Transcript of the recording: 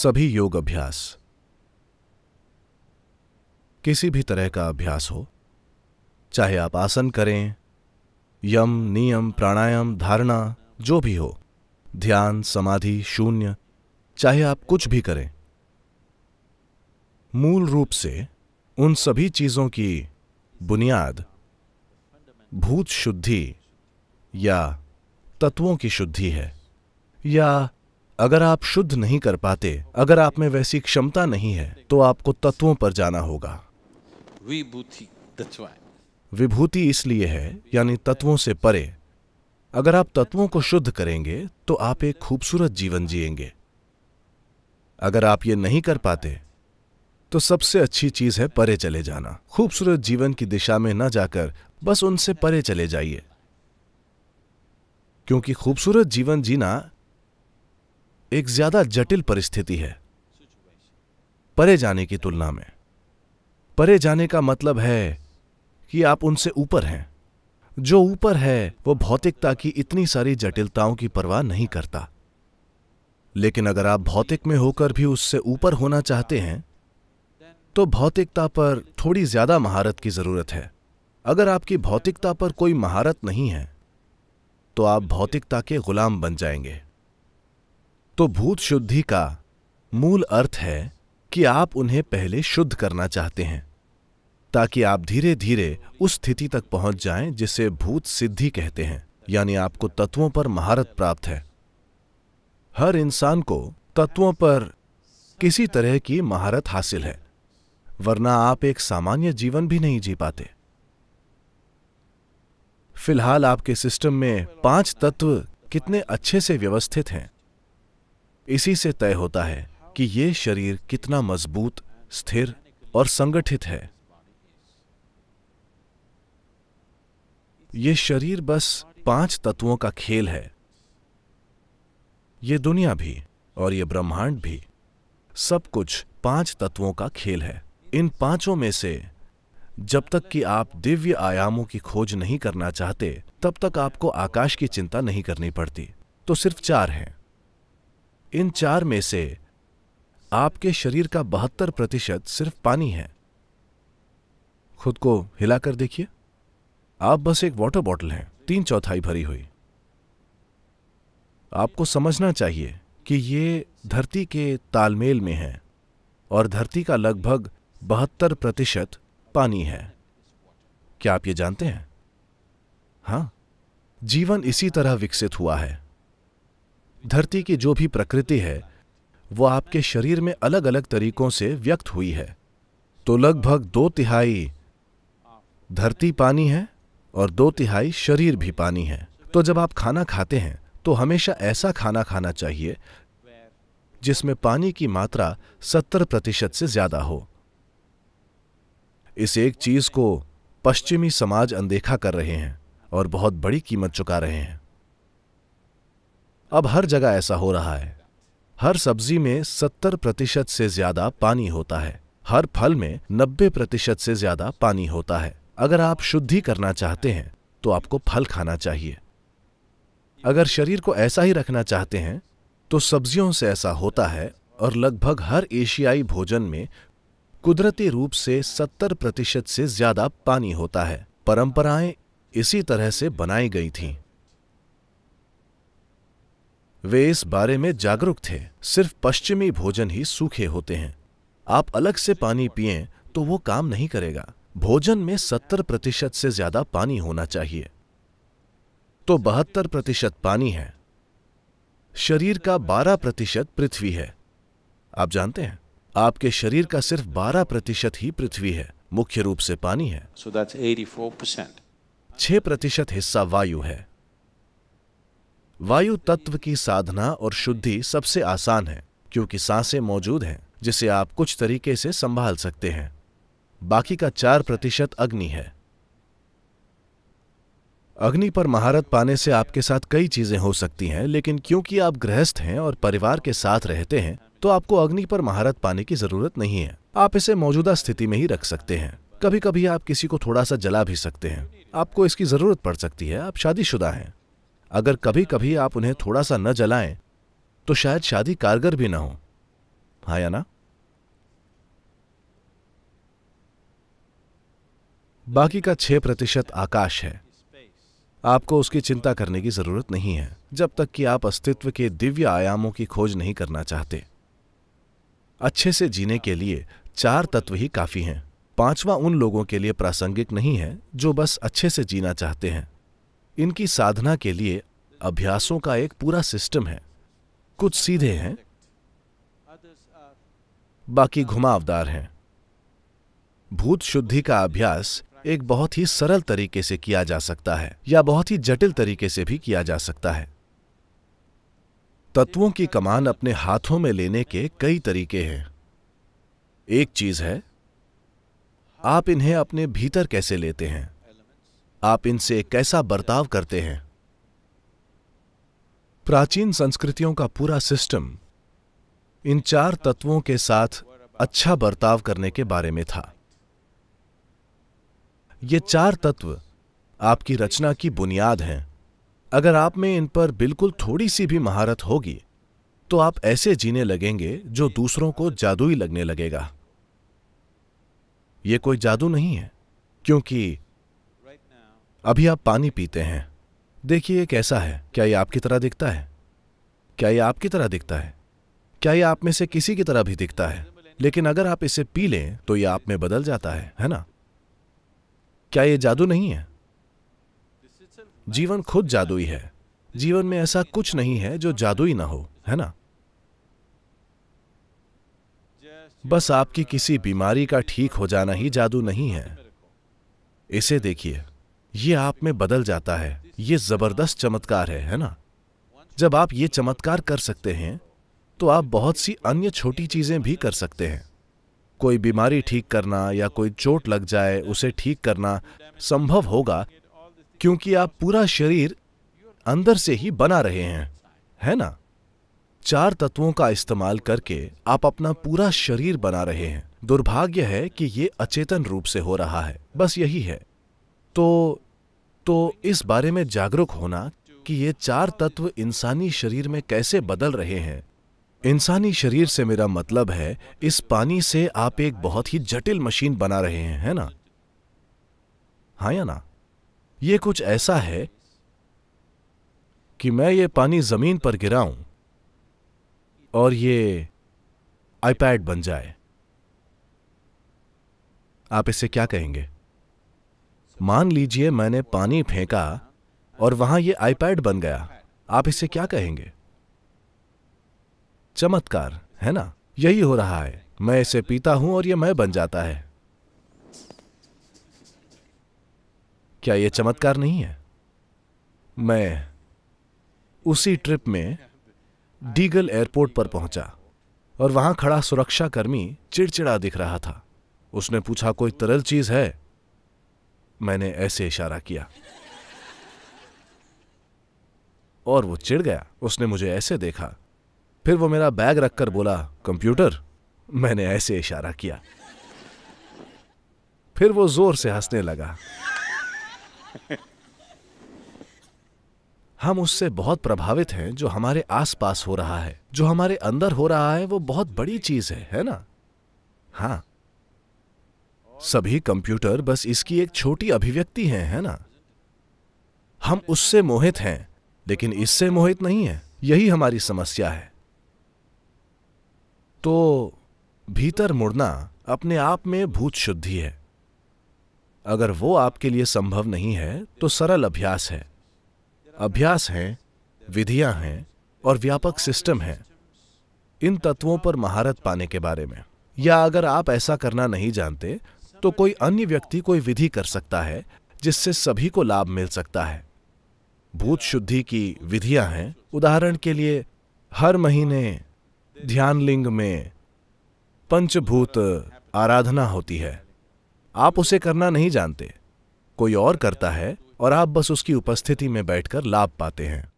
सभी योग अभ्यास किसी भी तरह का अभ्यास हो चाहे आप आसन करें यम नियम प्राणायाम धारणा जो भी हो ध्यान समाधि शून्य चाहे आप कुछ भी करें मूल रूप से उन सभी चीजों की बुनियाद भूत शुद्धि या तत्वों की शुद्धि है या अगर आप शुद्ध नहीं कर पाते अगर आप में वैसी क्षमता नहीं है तो आपको तत्वों पर जाना होगा विभूति विभूति इसलिए है यानी तत्वों से परे अगर आप तत्वों को शुद्ध करेंगे तो आप एक खूबसूरत जीवन जिएंगे अगर आप ये नहीं कर पाते तो सबसे अच्छी चीज है परे चले जाना खूबसूरत जीवन की दिशा में न जाकर बस उनसे परे चले जाइए क्योंकि खूबसूरत जीवन जीना एक ज्यादा जटिल परिस्थिति है परे जाने की तुलना में परे जाने का मतलब है कि आप उनसे ऊपर हैं जो ऊपर है वो भौतिकता की इतनी सारी जटिलताओं की परवाह नहीं करता लेकिन अगर आप भौतिक में होकर भी उससे ऊपर होना चाहते हैं तो भौतिकता पर थोड़ी ज्यादा महारत की जरूरत है अगर आपकी भौतिकता पर कोई महारत नहीं है तो आप भौतिकता के गुलाम बन जाएंगे तो भूत शुद्धि का मूल अर्थ है कि आप उन्हें पहले शुद्ध करना चाहते हैं ताकि आप धीरे धीरे उस स्थिति तक पहुंच जाएं जिसे भूत सिद्धि कहते हैं यानी आपको तत्वों पर महारत प्राप्त है हर इंसान को तत्वों पर किसी तरह की महारत हासिल है वरना आप एक सामान्य जीवन भी नहीं जी पाते फिलहाल आपके सिस्टम में पांच तत्व कितने अच्छे से व्यवस्थित हैं इसी से तय होता है कि ये शरीर कितना मजबूत स्थिर और संगठित है ये शरीर बस पांच तत्वों का खेल है ये दुनिया भी और ये ब्रह्मांड भी सब कुछ पांच तत्वों का खेल है इन पांचों में से जब तक कि आप दिव्य आयामों की खोज नहीं करना चाहते तब तक आपको आकाश की चिंता नहीं करनी पड़ती तो सिर्फ चार हैं इन चार में से आपके शरीर का बहत्तर प्रतिशत सिर्फ पानी है खुद को हिलाकर देखिए आप बस एक वाटर बॉटल हैं तीन चौथाई भरी हुई आपको समझना चाहिए कि ये धरती के तालमेल में है और धरती का लगभग बहत्तर प्रतिशत पानी है क्या आप ये जानते हैं हाँ जीवन इसी तरह विकसित हुआ है धरती की जो भी प्रकृति है वह आपके शरीर में अलग अलग तरीकों से व्यक्त हुई है तो लगभग दो तिहाई धरती पानी है और दो तिहाई शरीर भी पानी है तो जब आप खाना खाते हैं तो हमेशा ऐसा खाना खाना चाहिए जिसमें पानी की मात्रा सत्तर प्रतिशत से ज्यादा हो इस एक चीज को पश्चिमी समाज अनदेखा कर रहे हैं और बहुत बड़ी कीमत चुका रहे हैं अब हर जगह ऐसा हो रहा है हर सब्जी में सत्तर प्रतिशत से ज्यादा पानी होता है हर फल में नब्बे प्रतिशत से ज्यादा पानी होता है अगर आप शुद्धि करना चाहते हैं तो आपको फल खाना चाहिए अगर शरीर को ऐसा ही रखना चाहते हैं तो सब्जियों से ऐसा होता है और लगभग हर एशियाई भोजन में कुदरती रूप से सत्तर प्रतिशत से ज्यादा पानी होता है परंपराएं इसी तरह से बनाई गई थीं। वे इस बारे में जागरूक थे सिर्फ पश्चिमी भोजन ही सूखे होते हैं आप अलग से पानी पिए तो वो काम नहीं करेगा भोजन में सत्तर प्रतिशत से ज्यादा पानी होना चाहिए तो बहत्तर प्रतिशत पानी है शरीर का बारह प्रतिशत पृथ्वी है आप जानते हैं आपके शरीर का सिर्फ बारह प्रतिशत ही पृथ्वी है मुख्य रूप से पानी है छह प्रतिशत हिस्सा वायु है वायु तत्व की साधना और शुद्धि सबसे आसान है क्योंकि सांसें मौजूद हैं जिसे आप कुछ तरीके से संभाल सकते हैं बाकी का चार प्रतिशत अग्नि है अग्नि पर महारत पाने से आपके साथ कई चीजें हो सकती हैं लेकिन क्योंकि आप गृहस्थ हैं और परिवार के साथ रहते हैं तो आपको अग्नि पर महारत पाने की जरूरत नहीं है आप इसे मौजूदा स्थिति में ही रख सकते हैं कभी कभी आप किसी को थोड़ा सा जला भी सकते हैं आपको इसकी जरूरत पड़ सकती है आप शादीशुदा हैं अगर कभी कभी आप उन्हें थोड़ा सा न जलाएं तो शायद शादी कारगर भी ना हो हाँ या ना बाकी का छह प्रतिशत आकाश है आपको उसकी चिंता करने की जरूरत नहीं है जब तक कि आप अस्तित्व के दिव्य आयामों की खोज नहीं करना चाहते अच्छे से जीने के लिए चार तत्व ही काफी हैं पांचवा उन लोगों के लिए प्रासंगिक नहीं है जो बस अच्छे से जीना चाहते हैं इनकी साधना के लिए अभ्यासों का एक पूरा सिस्टम है कुछ सीधे हैं बाकी घुमावदार हैं भूत शुद्धि का अभ्यास एक बहुत ही सरल तरीके से किया जा सकता है या बहुत ही जटिल तरीके से भी किया जा सकता है तत्वों की कमान अपने हाथों में लेने के कई तरीके हैं एक चीज है आप इन्हें अपने भीतर कैसे लेते हैं आप इनसे कैसा बर्ताव करते हैं प्राचीन संस्कृतियों का पूरा सिस्टम इन चार तत्वों के साथ अच्छा बर्ताव करने के बारे में था ये चार तत्व आपकी रचना की बुनियाद हैं अगर आप में इन पर बिल्कुल थोड़ी सी भी महारत होगी तो आप ऐसे जीने लगेंगे जो दूसरों को जादुई लगने लगेगा ये कोई जादू नहीं है क्योंकि अभी आप पानी पीते हैं देखिए कैसा है क्या ये आपकी तरह दिखता है क्या ये आपकी तरह दिखता है क्या ये आप में से किसी की तरह भी दिखता है लेकिन अगर आप इसे पी लें तो ये आप में बदल जाता है है ना क्या ये जादू नहीं है जीवन खुद जादुई है जीवन में ऐसा कुछ नहीं है जो जादुई ना हो है ना बस आपकी किसी बीमारी का ठीक हो जाना ही जादू नहीं है इसे देखिए ये आप में बदल जाता है ये जबरदस्त चमत्कार है है ना जब आप ये चमत्कार कर सकते हैं तो आप बहुत सी अन्य छोटी चीजें भी कर सकते हैं कोई बीमारी ठीक करना या कोई चोट लग जाए उसे ठीक करना संभव होगा क्योंकि आप पूरा शरीर अंदर से ही बना रहे हैं है ना चार तत्वों का इस्तेमाल करके आप अपना पूरा शरीर बना रहे हैं दुर्भाग्य है कि ये अचेतन रूप से हो रहा है बस यही है तो तो इस बारे में जागरूक होना कि ये चार तत्व इंसानी शरीर में कैसे बदल रहे हैं इंसानी शरीर से मेरा मतलब है इस पानी से आप एक बहुत ही जटिल मशीन बना रहे हैं है ना हाँ या ना ये कुछ ऐसा है कि मैं ये पानी जमीन पर गिराऊं और ये आईपैड बन जाए आप इसे क्या कहेंगे मान लीजिए मैंने पानी फेंका और वहां ये आईपैड बन गया आप इसे क्या कहेंगे चमत्कार है ना यही हो रहा है मैं इसे पीता हूं और यह मैं बन जाता है क्या यह चमत्कार नहीं है मैं उसी ट्रिप में डीगल एयरपोर्ट पर पहुंचा और वहां खड़ा सुरक्षाकर्मी चिड़चिड़ा दिख रहा था उसने पूछा कोई तरल चीज है मैंने ऐसे इशारा किया और वो चिढ़ गया उसने मुझे ऐसे देखा फिर वो मेरा बैग रखकर बोला कंप्यूटर मैंने ऐसे इशारा किया फिर वो जोर से हंसने लगा हम उससे बहुत प्रभावित हैं जो हमारे आसपास हो रहा है जो हमारे अंदर हो रहा है वो बहुत बड़ी चीज है है ना हाँ सभी कंप्यूटर बस इसकी एक छोटी अभिव्यक्ति है है ना हम उससे मोहित हैं लेकिन इससे मोहित नहीं है यही हमारी समस्या है तो भीतर मुड़ना अपने आप में भूत शुद्धि है अगर वो आपके लिए संभव नहीं है तो सरल अभ्यास है अभ्यास हैं विधियां हैं और व्यापक सिस्टम है इन तत्वों पर महारत पाने के बारे में या अगर आप ऐसा करना नहीं जानते तो कोई अन्य व्यक्ति कोई विधि कर सकता है जिससे सभी को लाभ मिल सकता है भूत शुद्धि की विधियां हैं उदाहरण के लिए हर महीने ध्यानलिंग में पंचभूत आराधना होती है आप उसे करना नहीं जानते कोई और करता है और आप बस उसकी उपस्थिति में बैठकर लाभ पाते हैं